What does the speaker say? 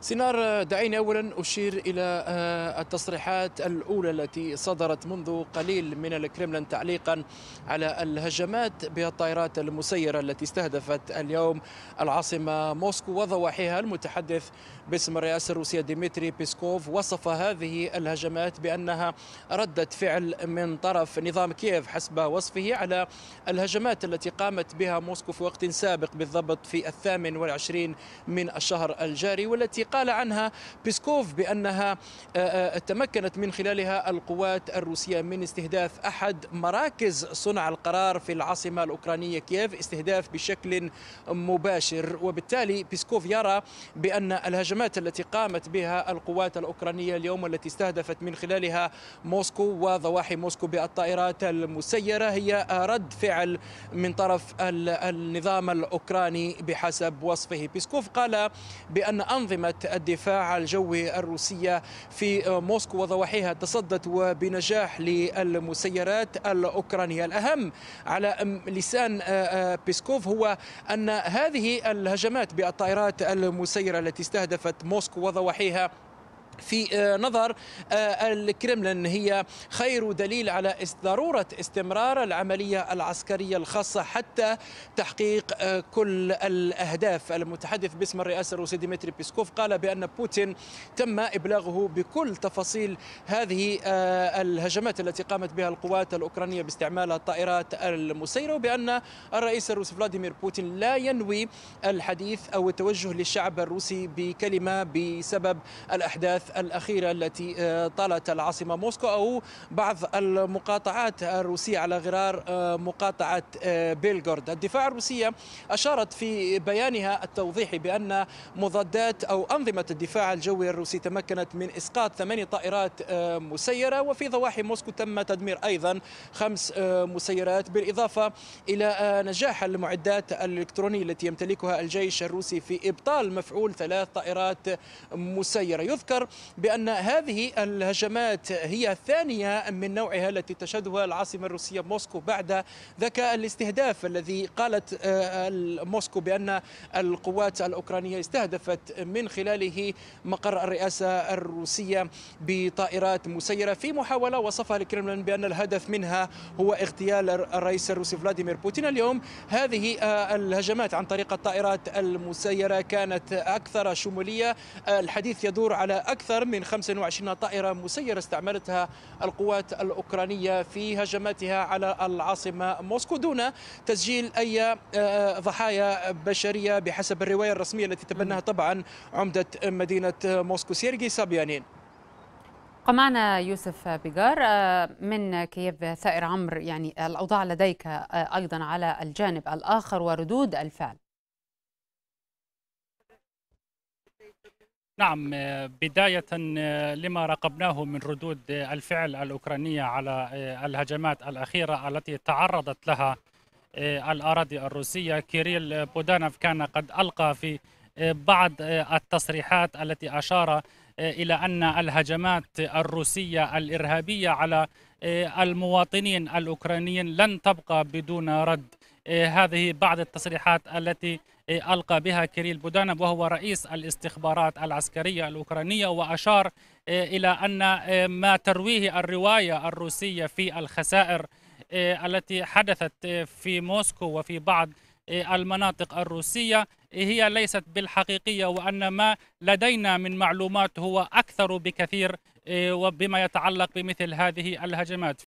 سينار دعيني أولا أشير إلى آه، التصريحات الأولى التي صدرت منذ قليل من الكرملين تعليقا على الهجمات بالطائرات المسيرة التي استهدفت اليوم العاصمة موسكو وضواحيها المتحدث باسم الرئاسة الروسية ديمتري بيسكوف وصف هذه الهجمات بأنها ردة فعل من طرف نظام كييف حسب وصفه على الهجمات التي قامت بها موسكو في وقت سابق بالضبط في الثامن والعشرين من الشهر الجاري والتي قال عنها بيسكوف بأنها آه، آه، تمكنت من خلالها القوات الروسية من استهداف أحد مراكز صنع القرار في العاصمة الأوكرانية كييف استهداف بشكل مباشر وبالتالي بيسكوف يرى بأن الهجمات التي قامت بها القوات الأوكرانية اليوم والتي استهدفت من خلالها موسكو وضواحي موسكو بالطائرات المسيرة هي رد فعل من طرف النظام الأوكراني بحسب وصفه بيسكوف قال بأن أنظمة الدفاع الجوي الروسية في موسكو وضواحيها تصدت وبنجاح للمسيرات الأوكرانية الأهم على لسان آه، آه، بيسكوف هو أن هذه الهجمات بالطائرات المسيرة التي استهدفت موسكو وضواحيها في آه، نظر آه، الكرملين هي خير دليل على ضرورة استمرار العملية العسكرية الخاصة حتى تحقيق آه، كل الأهداف المتحدث باسم الرئاسة الروسي ديمتري بيسكوف قال بأن بوتين تم إبلاغه بكل تفاصيل هذه الهجمات التي قامت بها القوات الأوكرانية باستعمال الطائرات المسيرة وبأن الرئيس الروسي فلاديمير بوتين لا ينوي الحديث أو التوجه للشعب الروسي بكلمة بسبب الأحداث الأحداث الأخيرة التي آه، طالت العاصمة موسكو أو بعض المقاطعات الروسية على غرار آه، مقاطعة آه، بيلغورد الدفاع الروسية أشارت في بيانها التوضيحي بأن مضادات أو أنظمة الدفاع الجوي الروسي تمكنت من إسقاط ثماني طائرات مسيرة وفي ضواحي موسكو تم تدمير أيضا خمس مسيرات بالإضافة إلى نجاح المعدات الإلكترونية التي يمتلكها الجيش الروسي في إبطال مفعول ثلاث طائرات مسيرة يذكر بأن هذه الهجمات هي الثانية من نوعها التي تشهدها العاصمة الروسية موسكو بعد ذكاء الاستهداف الذي قالت آه، آه، موسكو بأن القوات الأوكرانية استهدفت من خلاله مقر الرئاسة الروسية بطائرات مسيرة في محاولة وصفها الكرملين بأن الهدف منها هو اغتيال الرئيس الروسي فلاديمير بوتين اليوم هذه آه، الهجمات عن طريق الطائرات المسيرة كانت أكثر شمولية الحديث يدور على أكثر أكثر من 25 طائرة مسيرة استعملتها القوات الأوكرانية في هجماتها على العاصمة موسكو دون تسجيل أي آه، ضحايا بشرية بحسب الرواية الرسمية التي تبناها طبعا عمدة مدينة موسكو سيرجي سابيانين معنا يوسف بيجار آه، من كييف ثائر عمرو يعني الأوضاع لديك آه، أيضا على الجانب الآخر وردود الفعل نعم آه، بداية آه، لما راقبناه من ردود آه، الفعل الأوكرانية على الهجمات الأخيرة التي تعرضت لها الأراضي الروسية كيريل بودانوف كان قد ألقى في بعض التصريحات التي أشار إلى أن الهجمات الروسية الإرهابية على المواطنين الأوكرانيين لن تبقى بدون رد إيه، هذه بعض التصريحات التي إيه، ألقى بها كيريل بودانب وهو رئيس الاستخبارات العسكرية الأوكرانية وأشار إيه، إلى أن ما ترويه الرواية الروسية في الخسائر التي حدثت في موسكو وفي بعض المناطق الروسية هي ليست بالحقيقية وأن ما لدينا من معلومات هو أكثر بكثير وبما يتعلق بمثل هذه الهجمات